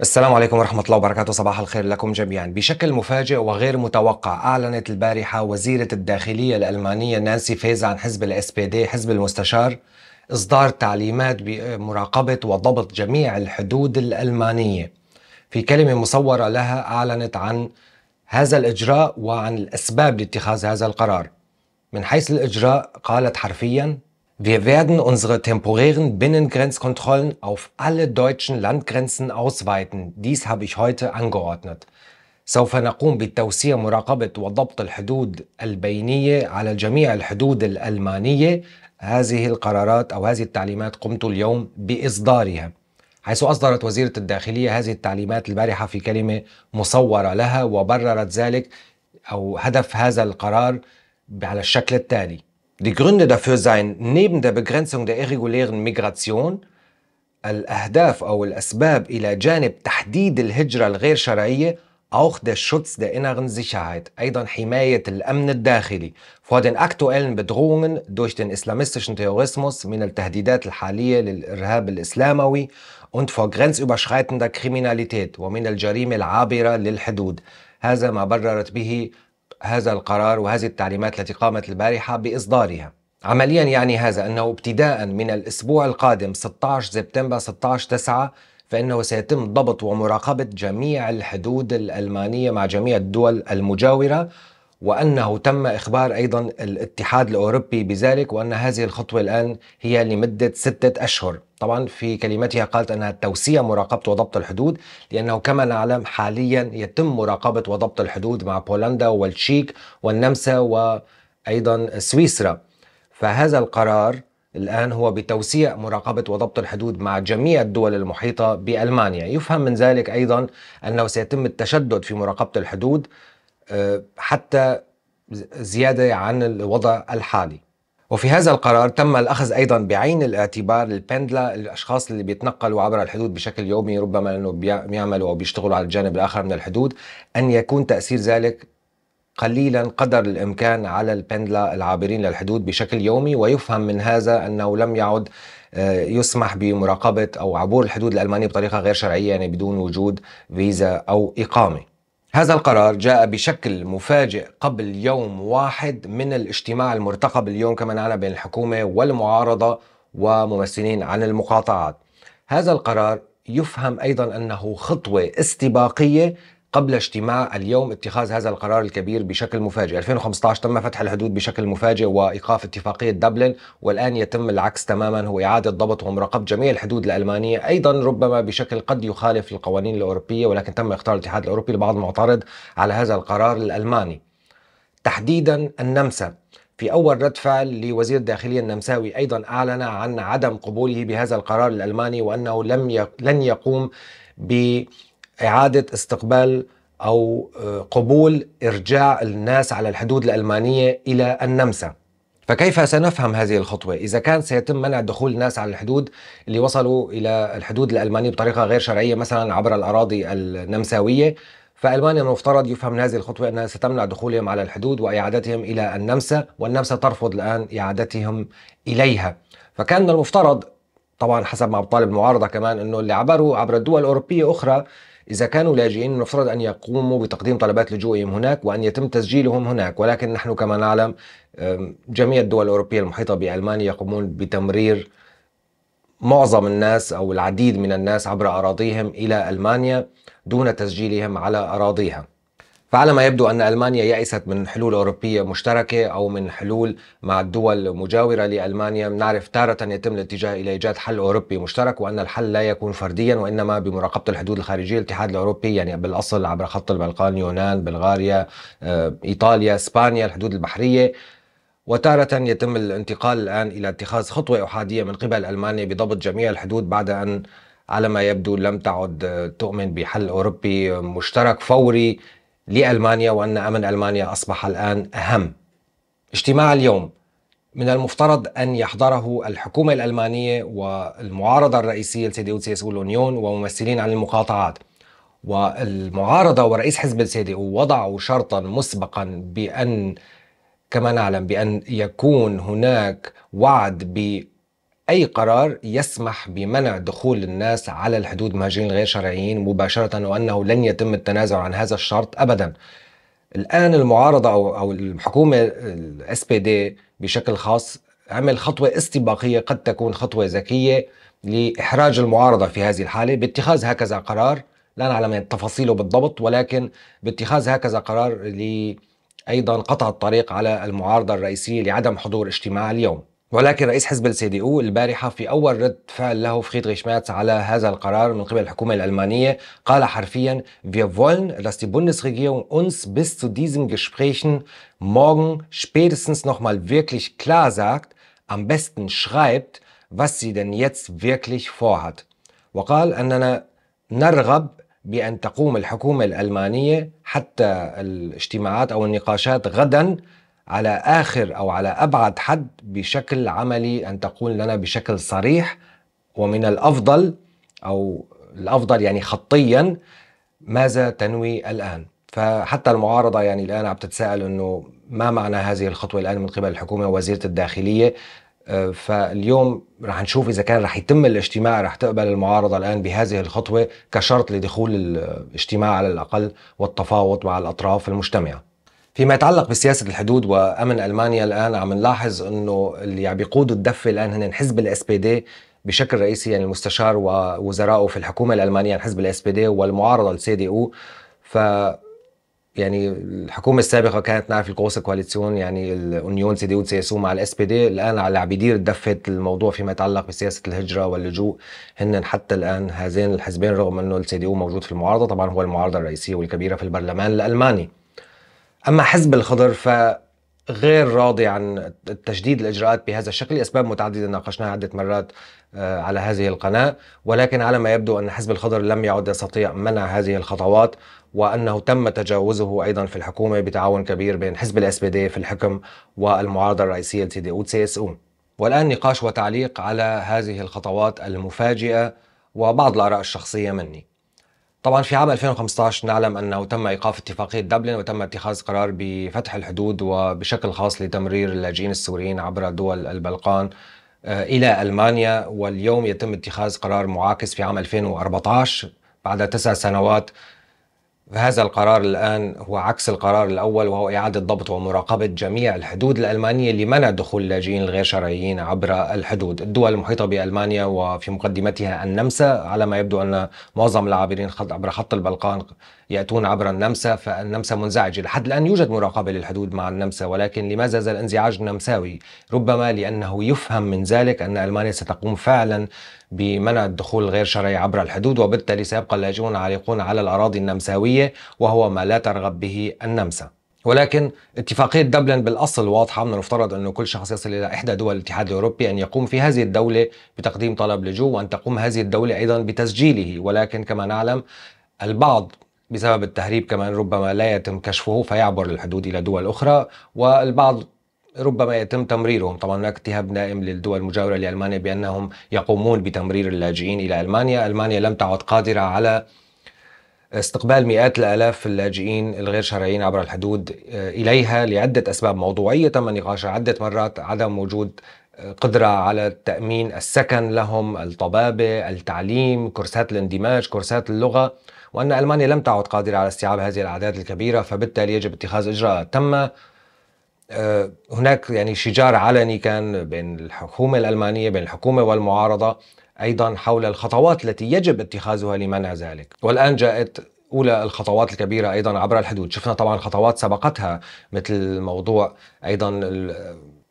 السلام عليكم ورحمة الله وبركاته صباح الخير لكم جميعا بشكل مفاجئ وغير متوقع أعلنت البارحة وزيرة الداخلية الألمانية نانسي فيز عن حزب الاس بي دي حزب المستشار إصدار تعليمات بمراقبة وضبط جميع الحدود الألمانية في كلمة مصورة لها أعلنت عن هذا الإجراء وعن الأسباب لاتخاذ هذا القرار من حيث الإجراء قالت حرفيا Wir werden unsere temporären Binnengrenzkontrollen auf alle deutschen Landgrenzen ausweiten. Dies habe ich heute angeordnet. سوف نقوم بتوسيع مراقبة وضبط الحدود البينية على جميع الحدود الألمانية. هذه القرارات أو هذه التعليمات قمت اليوم بإصدارها. حيث أصدرت وزيرة الداخلية هذه التعليمات البارحة في كلمة مصورة لها وبررت ذلك أو هدف هذا القرار على الشكل التالي: Die Gründe dafür seien neben der Begrenzung der irregulären Migration الأهداف أو الأسباب إلى جانب تحديد الهجرة الغير شرعية auch der Schutz der inneren Sicherheit, أيضا حماية الأمن الداخلي vor den aktuellen Bedrohungen durch den islamistischen Terrorismus من التهديدات الحالية للإرهاب الإسلاموي und vor grenzüberschreitender Kriminalität ومن الجريمة العابرة للحدود هذا ما بررت به هذا القرار وهذه التعليمات التي قامت البارحة بإصدارها عمليا يعني هذا أنه ابتداء من الأسبوع القادم 16 سبتمبر 16 9 فإنه سيتم ضبط ومراقبة جميع الحدود الألمانية مع جميع الدول المجاورة وأنه تم إخبار أيضا الاتحاد الأوروبي بذلك وأن هذه الخطوة الآن هي لمدة ستة أشهر طبعا في كلمتها قالت أنها توسيع مراقبة وضبط الحدود لأنه كما نعلم حاليا يتم مراقبة وضبط الحدود مع بولندا والتشيك والنمسا وأيضا سويسرا فهذا القرار الآن هو بتوسيع مراقبة وضبط الحدود مع جميع الدول المحيطة بألمانيا يفهم من ذلك أيضا أنه سيتم التشدد في مراقبة الحدود آه، حتى زيادة عن الوضع الحالي وفي هذا القرار تم الأخذ أيضا بعين الاعتبار البندلا الأشخاص اللي بيتنقلوا عبر الحدود بشكل يومي ربما أنه بيعملوا أو بيشتغلوا على الجانب الآخر من الحدود أن يكون تأثير ذلك قليلا قدر الإمكان على البندلا العابرين للحدود بشكل يومي ويفهم من هذا أنه لم يعد آه، يسمح بمراقبة أو عبور الحدود الألمانية بطريقة غير شرعية يعني بدون وجود فيزا أو إقامة هذا القرار جاء بشكل مفاجئ قبل يوم واحد من الاجتماع المرتقب اليوم كما نعلم بين الحكومة والمعارضة وممثلين عن المقاطعات هذا القرار يفهم أيضا أنه خطوة استباقية قبل اجتماع اليوم اتخاذ هذا القرار الكبير بشكل مفاجئ 2015 تم فتح الحدود بشكل مفاجئ وإيقاف اتفاقية دبلن والآن يتم العكس تماما هو إعادة ضبط ومراقبة جميع الحدود الألمانية أيضا ربما بشكل قد يخالف القوانين الأوروبية ولكن تم اختيار الاتحاد الأوروبي لبعض المعترض على هذا القرار الألماني تحديدا النمسا في أول رد فعل لوزير الداخلية النمساوي أيضا أعلن عن عدم قبوله بهذا القرار الألماني وأنه لم لن يقوم ب اعاده استقبال او آه، قبول ارجاع الناس على الحدود الالمانيه الى النمسا. فكيف سنفهم هذه الخطوة إذا كان سيتم منع دخول الناس على الحدود اللي وصلوا إلى الحدود الألمانية بطريقة غير شرعية مثلا عبر الأراضي النمساوية فألمانيا المفترض يفهم هذه الخطوة أنها ستمنع دخولهم على الحدود وإعادتهم إلى النمسا والنمسا ترفض الآن إعادتهم إليها فكان المفترض طبعا حسب ما بطالب المعارضة كمان أنه اللي عبروا عبر الدول الأوروبية أخرى إذا كانوا لاجئين نفترض أن يقوموا بتقديم طلبات لجوئهم هناك وأن يتم تسجيلهم هناك ولكن نحن كما نعلم جميع الدول الأوروبية المحيطة بألمانيا يقومون بتمرير معظم الناس أو العديد من الناس عبر أراضيهم إلى ألمانيا دون تسجيلهم على أراضيها فعلى ما يبدو أن ألمانيا يئست من حلول أوروبية مشتركة أو من حلول مع الدول المجاورة لألمانيا نعرف تارة يتم الاتجاه إلى إيجاد حل أوروبي مشترك وأن الحل لا يكون فرديا وإنما بمراقبة الحدود الخارجية الاتحاد الأوروبي يعني بالأصل عبر خط البلقان يونان بلغاريا آه، إيطاليا إسبانيا الحدود البحرية وتارة يتم الانتقال الآن إلى اتخاذ خطوة أحادية من قبل ألمانيا بضبط جميع الحدود بعد أن على ما يبدو لم تعد آه، تؤمن بحل أوروبي مشترك فوري لألمانيا وأن أمن ألمانيا أصبح الآن أهم اجتماع اليوم من المفترض أن يحضره الحكومة الألمانية والمعارضة الرئيسية لسيدي سياسو اليون وممثلين عن المقاطعات والمعارضة ورئيس حزب السيدي وضعوا شرطا مسبقا بأن كما نعلم بأن يكون هناك وعد أي قرار يسمح بمنع دخول الناس على الحدود مهاجرين غير شرعيين مباشرة وأنه لن يتم التنازل عن هذا الشرط أبدا الآن المعارضة أو, أو الحكومة الاس بي دي بشكل خاص عمل خطوة استباقية قد تكون خطوة ذكية لإحراج المعارضة في هذه الحالة باتخاذ هكذا قرار لا نعلم تفاصيله بالضبط ولكن باتخاذ هكذا قرار لأيضا قطع الطريق على المعارضة الرئيسية لعدم حضور اجتماع اليوم ولكن رئيس حزب السي دي او البارحة في أول رد فعل له فريدريش ماتس على هذا القرار من قبل الحكومة الألمانية قال حرفيا Wir wollen, dass die Bundesregierung uns bis zu diesen Gesprächen morgen spätestens nochmal wirklich klar sagt, am besten schreibt, was sie denn jetzt wirklich vorhat. وقال أننا نرغب بأن تقوم الحكومة الألمانية حتى الاجتماعات أو النقاشات غدا على اخر او على ابعد حد بشكل عملي ان تقول لنا بشكل صريح ومن الافضل او الافضل يعني خطيا ماذا تنوي الان فحتى المعارضه يعني الان عم تتساءل انه ما معنى هذه الخطوه الان من قبل الحكومه ووزيره الداخليه أه، فاليوم رح نشوف اذا كان رح يتم الاجتماع رح تقبل المعارضه الان بهذه الخطوه كشرط لدخول الاجتماع على الاقل والتفاوض مع الاطراف المجتمعه فيما يتعلق بسياسه الحدود وامن المانيا الان عم نلاحظ انه اللي عم بيقودوا الدفه الان هن حزب الاس بي دي بشكل رئيسي يعني المستشار ووزرائه في الحكومه الالمانيه عن حزب الاس بي دي والمعارضه السي دي او ف يعني الحكومة السابقة كانت نعرف القوس كواليسيون يعني الأونيون سي دي او سي اس مع الاس بي دي الآن على عم يدير دفة الموضوع فيما يتعلق بسياسة الهجرة واللجوء هن حتى الآن هذين الحزبين رغم أنه السي دي او موجود في المعارضة طبعا هو المعارضة الرئيسية والكبيرة في البرلمان الألماني أما حزب الخضر فغير راضي عن تشديد الإجراءات بهذا الشكل لأسباب متعددة ناقشناها عدة مرات آه، على هذه القناة ولكن على ما يبدو أن حزب الخضر لم يعد يستطيع منع هذه الخطوات وأنه تم تجاوزه أيضا في الحكومة بتعاون كبير بين حزب الاس بي في الحكم والمعارضة الرئيسية التي دي أو سي اس أو والآن نقاش وتعليق على هذه الخطوات المفاجئة وبعض الآراء الشخصية مني طبعا في عام 2015 نعلم انه تم ايقاف اتفاقيه دبلن وتم اتخاذ قرار بفتح الحدود وبشكل خاص لتمرير اللاجئين السوريين عبر دول البلقان آه، الى المانيا واليوم يتم اتخاذ قرار معاكس في عام 2014 بعد تسع سنوات فهذا القرار الآن هو عكس القرار الأول وهو إعادة ضبط ومراقبة جميع الحدود الألمانية لمنع دخول اللاجئين الغير شرعيين عبر الحدود الدول المحيطة بألمانيا وفي مقدمتها النمسا على ما يبدو أن معظم العابرين عبر خط البلقان يأتون عبر النمسا فالنمسا منزعجة لحد الآن يوجد مراقبة للحدود مع النمسا ولكن لماذا هذا الانزعاج النمساوي ربما لأنه يفهم من ذلك أن ألمانيا ستقوم فعلا بمنع الدخول الغير شرعي عبر الحدود وبالتالي سيبقى اللاجئون عالقون على الأراضي النمساوية وهو ما لا ترغب به النمسا ولكن اتفاقية دبلن بالأصل واضحة من المفترض أنه كل شخص يصل إلى إحدى دول الاتحاد الأوروبي أن يقوم في هذه الدولة بتقديم طلب لجوء وأن تقوم هذه الدولة أيضا بتسجيله ولكن كما نعلم البعض بسبب التهريب كمان ربما لا يتم كشفه فيعبر الحدود إلى دول أخرى والبعض ربما يتم تمريرهم طبعا هناك اتهام دائم للدول المجاورة لألمانيا بأنهم يقومون بتمرير اللاجئين إلى ألمانيا ألمانيا لم تعد قادرة على استقبال مئات الالاف اللاجئين الغير شرعيين عبر الحدود آه، اليها لعده اسباب موضوعيه تم نقاشها عده مرات عدم وجود آه، قدره على تامين السكن لهم، الطبابه، التعليم، كورسات الاندماج، كورسات اللغه، وان المانيا لم تعد قادره على استيعاب هذه الاعداد الكبيره فبالتالي يجب اتخاذ اجراءات، تم آه، هناك يعني شجار علني كان بين الحكومة الألمانية بين الحكومة والمعارضة أيضا حول الخطوات التي يجب اتخاذها لمنع ذلك والآن جاءت أولى الخطوات الكبيرة أيضا عبر الحدود شفنا طبعا خطوات سبقتها مثل موضوع أيضا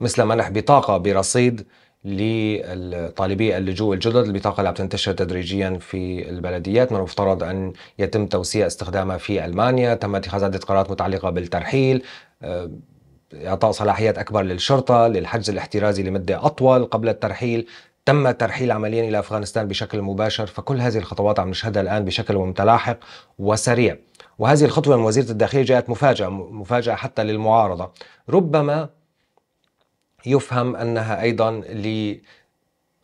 مثل منح بطاقة برصيد لطالبي اللجوء الجدد البطاقة اللي عم تنتشر تدريجيا في البلديات من المفترض أن يتم توسيع استخدامها في ألمانيا تم اتخاذ عدة قرارات متعلقة بالترحيل آه، إعطاء صلاحيات أكبر للشرطة للحجز الاحترازي لمدة أطول قبل الترحيل تم الترحيل عمليا إلى أفغانستان بشكل مباشر فكل هذه الخطوات عم نشهدها الآن بشكل متلاحق وسريع وهذه الخطوة من وزيرة الداخلية جاءت مفاجأة مفاجأة حتى للمعارضة ربما يفهم أنها أيضا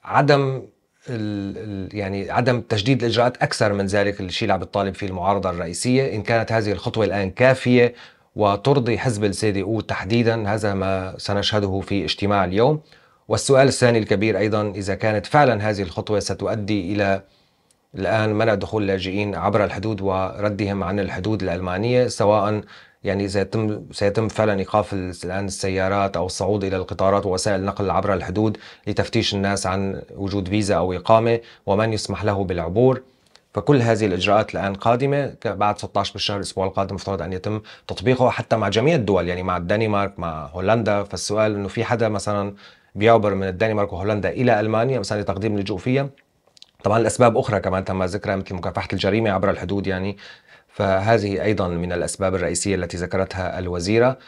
لعدم يعني عدم تجديد الاجراءات اكثر من ذلك الشيء اللي عم بتطالب فيه المعارضه الرئيسيه ان كانت هذه الخطوه الان كافيه وترضي حزب او تحديدا هذا ما سنشهده في اجتماع اليوم والسؤال الثاني الكبير أيضا إذا كانت فعلا هذه الخطوة ستؤدي إلى الآن منع دخول اللاجئين عبر الحدود وردهم عن الحدود الألمانية سواء يعني سيتم سيتم فعلا ايقاف الان السيارات او الصعود الى القطارات ووسائل النقل عبر الحدود لتفتيش الناس عن وجود فيزا او اقامه ومن يسمح له بالعبور فكل هذه الاجراءات الان قادمه بعد 16 بالشهر الاسبوع القادم مفترض ان يتم تطبيقه حتى مع جميع الدول يعني مع الدنمارك مع هولندا فالسؤال انه في حدا مثلا بيعبر من الدنمارك وهولندا الى المانيا مثلا لتقديم لجوء فيها طبعا الاسباب اخرى كمان تم ذكرها مثل مكافحه الجريمه عبر الحدود يعني فهذه ايضا من الاسباب الرئيسيه التي ذكرتها الوزيره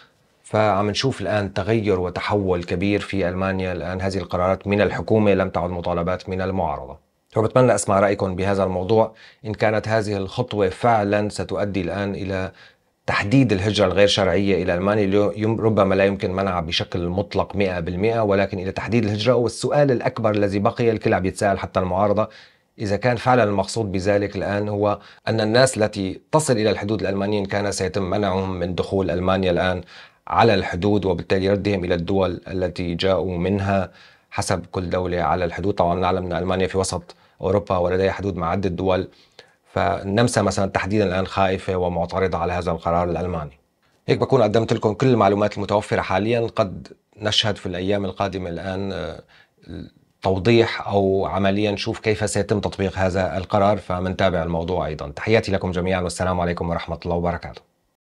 فعم نشوف الان تغير وتحول كبير في المانيا الان هذه القرارات من الحكومه لم تعد مطالبات من المعارضه وبتمنى أسمع رأيكم بهذا الموضوع إن كانت هذه الخطوة فعلا ستؤدي الآن إلى تحديد الهجرة الغير شرعية إلى ألمانيا ربما لا يمكن منعها بشكل مطلق 100% ولكن إلى تحديد الهجرة والسؤال الأكبر الذي بقي الكل عم يتساءل حتى المعارضة إذا كان فعلا المقصود بذلك الآن هو أن الناس التي تصل إلى الحدود الألمانية إن كان سيتم منعهم من دخول ألمانيا الآن على الحدود وبالتالي ردهم إلى الدول التي جاءوا منها حسب كل دولة على الحدود طبعا نعلم أن ألمانيا في وسط اوروبا ولديها حدود مع عده دول فالنمسا مثلا تحديدا الان خائفه ومعترضه على هذا القرار الالماني. هيك بكون قدمت لكم كل المعلومات المتوفره حاليا قد نشهد في الايام القادمه الان آه، توضيح او عمليا نشوف كيف سيتم تطبيق هذا القرار فمنتابع الموضوع ايضا تحياتي لكم جميعا والسلام عليكم ورحمه الله وبركاته